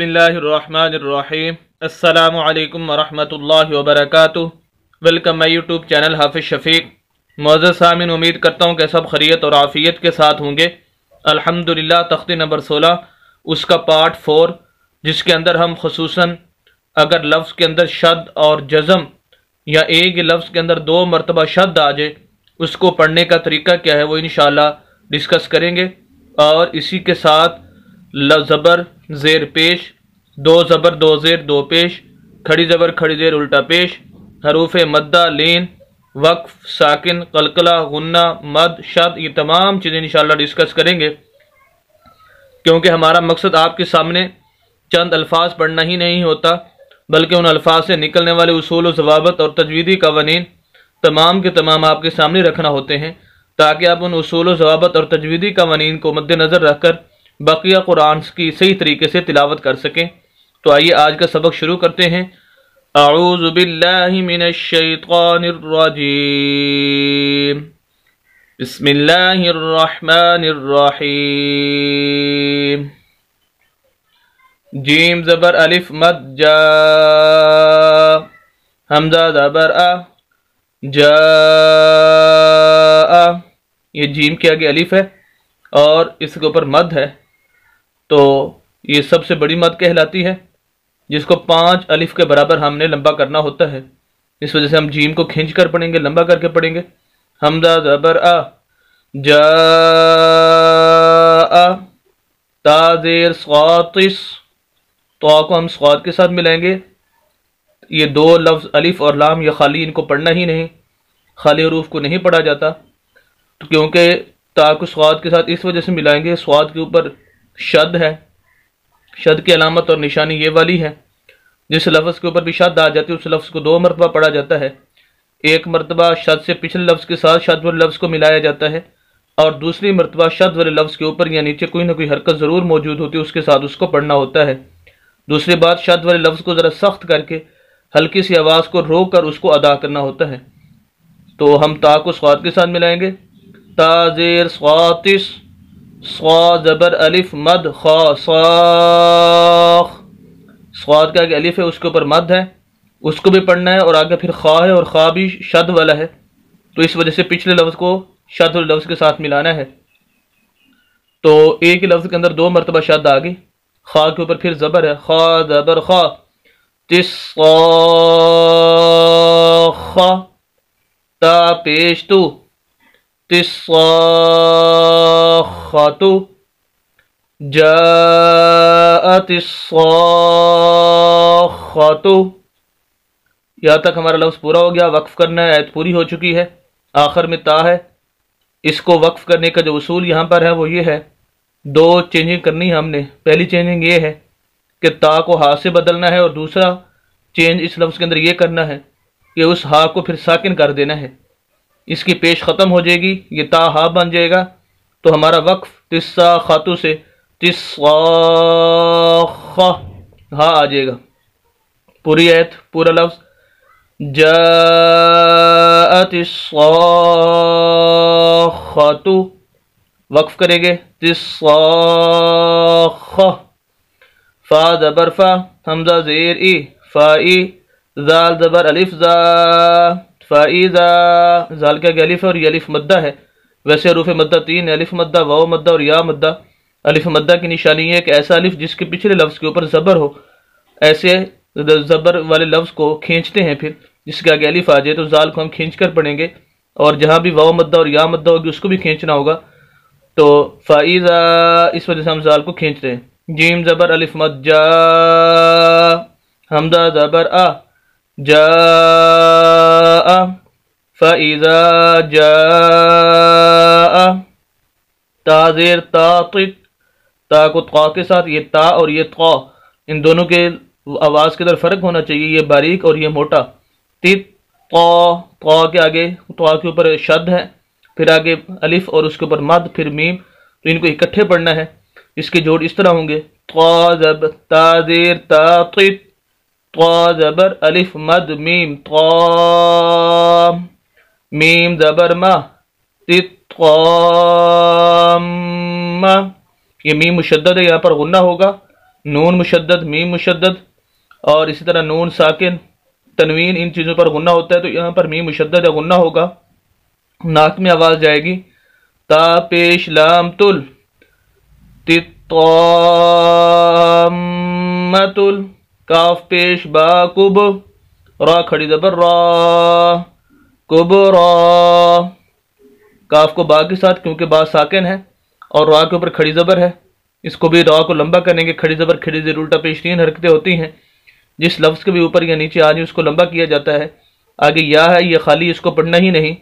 अल्लाम वरहमल वर्क welcome my YouTube channel Hafiz Shafiq मौज़ सामिन उम्मीद करता हूँ कि सब खरीत और आफ़ियत के साथ होंगे अल्हम्दुलिल्लाह तख्ती नंबर सोलह उसका पार्ट फोर जिसके अंदर हम खसूस अगर लफ्ज़ के अंदर शद और जज़म या एक ही लफ्ज़ के अंदर दो मरतबा शद आ जाए उसको पढ़ने का तरीका क्या है वो इन डिस्कस करेंगे और इसी के साथ ज़बर ज़ेर पेश दो ज़बर दो ज़ेर दो पेश खड़ी ज़बर खड़ी ज़ेर उल्टा पेश हरूफ मद्दा लेन वक्फ साकिन कलकला गन्ना मद शद ये तमाम चीज़ें इन डिस्कस करेंगे क्योंकि हमारा मकसद आपके सामने चंद अल्फाज पढ़ना ही नहीं होता बल्कि उन अल्फाज से निकलने वाले उसूल जवाबत और तजवीदी कवानीन तमाम के तमाम आपके सामने रखना होते हैं ताकि आप उन उसूल जवाबत और तजवीदी कवानीन को मद्दनज़र रखकर बकिया कुरान की सही तरीके से तिलावत कर सकें तो आइए आज का सबक शुरू करते हैं जीम ज़बर अलिफ मत जा हमजा ज़बर आ जा ये जीम के आगे अलिफ है और इसके ऊपर मद है तो ये सबसे बड़ी मद कहलाती है जिसको पाँच अलिफ के बराबर हमने लंबा करना होता है इस वजह से हम जीम को खींच कर पढ़ेंगे लंबा करके पढ़ेंगे हमदा जबर आ जा ताजेर स्वातिस तो को हम स्वाद के साथ मिलाएंगे ये दो लफ्ज़ अलिफ और लाम या खाली इनको पढ़ना ही नहीं खाली हरूफ को नहीं पढ़ा जाता तो क्योंकि ताक स्वाद के साथ इस वजह से मिलाएंगे स्वाद के ऊपर शद है शद की अलामत और निशानी ये वाली है जिस लफ्ज़ के ऊपर भी शद आ जाती है उस लफ्ज़ को दो मरतबा पढ़ा जाता है एक मरतबा शद से पिछले लफ्ज़ के साथ शद वाले लफ्ज़ को मिलाया जाता है और दूसरी मरतबा शद वाले लफ्ज़ के ऊपर या नीचे कोई ना कोई हरकत ज़रूर मौजूद होती है उसके साथ उसको पढ़ना होता है दूसरी बात शद वाले लफ्ज़ को ज़रा सख्त करके हल्की सी आवाज़ को रोक कर उसको अदा करना होता है तो हम ता को स्वाद के साथ मिलाएंगे ताजेर स्वातिश स्वाद जबर अलिफ मद खा स्वाद का एक अलिफ है उसके ऊपर मद है उसको भी पढ़ना है और आगे फिर खा है और खा भी शद वाला है तो इस वजह से पिछले लफ्ज़ को शद लफ्ज़ के साथ मिलाना है तो एक ही लफ्ज़ के अंदर दो मरतबा शद आ गई खा के ऊपर फिर ज़बर है खा जबर खा तिस खा ता पेश तू الصاخة जात तो यहाँ तक हमारा लफ्ज़ पूरा हो गया वक्फ़ करना आयत पूरी हो चुकी है आखिर में ता है इसको वक्फ़ करने का जो असूल यहाँ पर है वो ये है दो चेंजिंग करनी है हमने पहली चेंजिंग ये है कि ता को हा से बदलना है और दूसरा चेंज इस लफ्ज़ के अंदर ये करना है कि उस हा को फिर साकिन कर देना है इसकी पेश ख़त्म हो जाएगी ये ता हा बन जाएगा तो हमारा वक्फ तस्सा ख़ातु से तस्वा हा आ जाएगा पूरी आयत पूरा लफ्ज़ जातु वक्फ करेंगे तिस्सा फ़ा ज़बर फ़ा हमजा ज़ेर ई फ़ा ई ज़ाल ज़बर अलिफ ज़ा फ़ाइजा जाल का अलिफ है और ये अलिफ मद्दा है वैसे रूफ़ मद्दा तीन अलिफ मद्दा वाओ मद्दा और या मद्दा अलिफ मद्दा की निशानी है एक ऐसा अलिफ जिसके पिछले लफ्ज़ के ऊपर ज़बर हो ऐसे ज़बर वाले लफ्ज़ को खींचते हैं फिर जिसके आगे अलिफ आ जाए तो जाल को हम खींच कर पढ़ेंगे और जहाँ भी वाओ मद्दा और या मद्दा होगी उसको भी खींचना होगा तो फ़ाइजा इस वजह से हम जाल को खींच रहे हैं जीम ज़बर अलिफ मद जा हमदा ज़बर आ जा فإذا جاء ताजेर ताकित ता को के साथ ये ता और ये ता इन दोनों के आवाज़ के अंदर फ़र्क होना चाहिए ये बारीक और ये मोटा तित तो के आगे तो के ऊपर शद है फिर आगे अलिफ और उसके ऊपर मद फिर मीम तो इनको इकट्ठे पढ़ना है इसके जोड़ इस तरह होंगे तो जब ताजेर ताकित जबर अलिफ मद मीम तो मीम जबर मा ये मीम मुशद है यहाँ पर गुन्ना होगा नून मुशद मीम मुशद और इसी तरह नून साकिन तनवीन इन चीज़ों पर गुन्ना होता है तो यहाँ पर मीम मुशद या गुन्ना होगा नाक में आवाज़ जाएगी ता पेश लाम तुल तित्मतुल काफ पेश बा कुब रा खड़ी जबर रा कुब रा काफ को बा के साथ क्योंकि बा साकिन है और रा के ऊपर खड़ी जबर है इसको भी रा को लंबा करेंगे खड़ी जबर खड़ी जर उल्टा पेश तीन हरकतें होती हैं जिस लफ्ज़ के भी ऊपर या नीचे आ जाए उसको लंबा किया जाता है आगे या है ये खाली इसको पढ़ना ही नहीं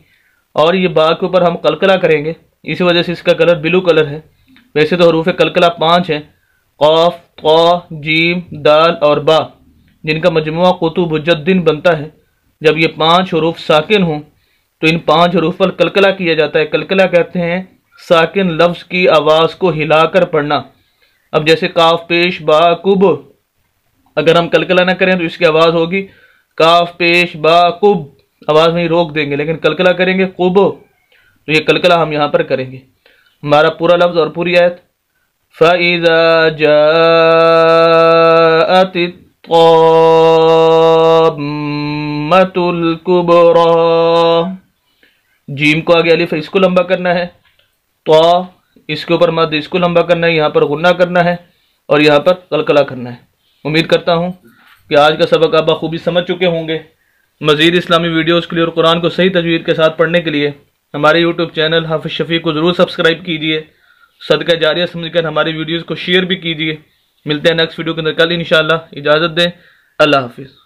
और ये बा के ऊपर हम कलकला करेंगे इसी वजह से इसका कलर ब्लू कलर है वैसे तो हरूफ कलकला पाँच हैं कौफ कौ जीम दाल और बा जिनका मजमु कुतुबुजद्दीन बनता है जब ये पांच हरूफ साकिन हों तो इन पांच हरूफ पर कलकला किया जाता है कलकला कहते हैं साकिन लफ्ज़ की आवाज़ को हिलाकर पढ़ना अब जैसे काफ पेश बा कुब अगर हम कलकला ना करें तो इसकी आवाज़ होगी काफ पेश बा कुब आवाज़ में ही रोक देंगे लेकिन कलकला करेंगे कुब तो ये कलकला हम यहाँ पर करेंगे हमारा पूरा लफ्ज़ और पूरी आयत فإذا جاءت الطامة الكبرى जीम को आगे अलिफ इसको लंबा करना है तो इसके ऊपर मद इसको लंबा करना है यहाँ पर गुन्ना करना है और यहाँ पर कलकला करना है उम्मीद करता हूँ कि आज का सबक आप बखूबी समझ चुके होंगे मज़ीद इस्लामी वीडियोज़ के लिए और कुरान को सही तजवीज़ के साथ पढ़ने के लिए हमारे यूट्यूब चैनल हाफिज़ शफ़ी को ज़रूर सब्सक्राइब कीजिए सदका जारिया समझकर हमारी वीडियोज़ को शेयर भी कीजिए मिलते हैं नेक्स्ट वीडियो के अंदर कल इंशाल्लाह इजाज़त दें अल्लाह हाफिज़